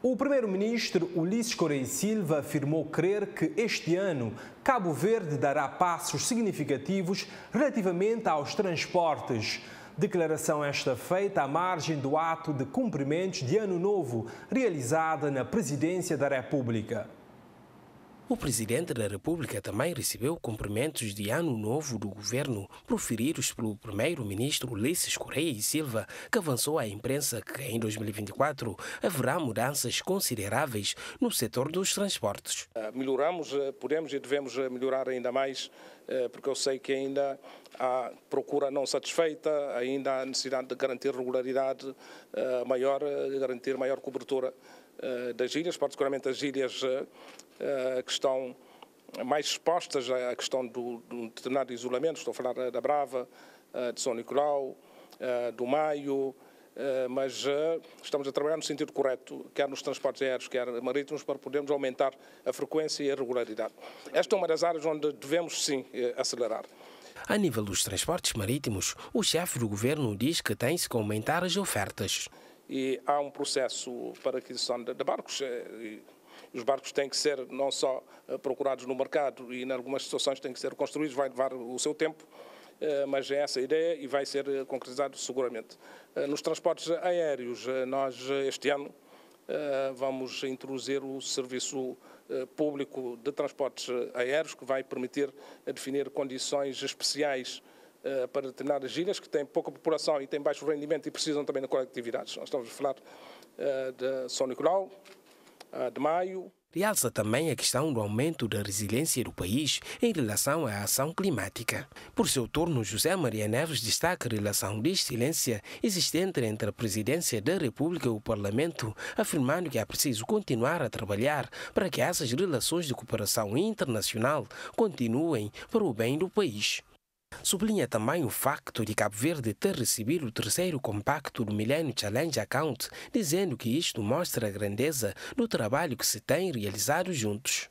O primeiro-ministro Ulisses Correia Silva afirmou crer que este ano Cabo Verde dará passos significativos relativamente aos transportes. Declaração esta feita à margem do ato de cumprimentos de Ano Novo realizada na Presidência da República. O presidente da República também recebeu cumprimentos de ano novo do governo proferidos pelo primeiro-ministro Ulisses Correia e Silva, que avançou à imprensa que em 2024 haverá mudanças consideráveis no setor dos transportes. Ah, melhoramos, ah, podemos e devemos ah, melhorar ainda mais, porque eu sei que ainda há procura não satisfeita, ainda há necessidade de garantir regularidade maior, garantir maior cobertura das ilhas, particularmente as ilhas eh, que estão mais expostas à questão do, um determinado isolamento, estou a falar da Brava, eh, de São Nicolau, eh, do Maio, mas estamos a trabalhar no sentido correto, quer nos transportes aéreos, quer marítimos, para podermos aumentar a frequência e a regularidade. Esta é uma das áreas onde devemos, sim, acelerar. A nível dos transportes marítimos, o chefe do governo diz que tem-se que aumentar as ofertas. E há um processo para aquisição de barcos os barcos têm que ser não só eh, procurados no mercado e em algumas situações têm que ser construídos, vai levar o seu tempo, eh, mas é essa a ideia e vai ser eh, concretizado seguramente. Nos transportes aéreos, nós este ano vamos introduzir o serviço público de transportes aéreos, que vai permitir definir condições especiais para determinadas ilhas que têm pouca população e têm baixo rendimento e precisam também de conectividades. Nós estamos a falar de São Nicolau, ah, de maio. Realça também a questão do aumento da resiliência do país em relação à ação climática. Por seu turno, José Maria Neves destaca a relação de excelência existente entre a Presidência da República e o Parlamento, afirmando que é preciso continuar a trabalhar para que essas relações de cooperação internacional continuem para o bem do país. Sublinha também o facto de Cabo Verde ter recebido o terceiro compacto do Millennium Challenge Account, dizendo que isto mostra a grandeza do trabalho que se tem realizado juntos.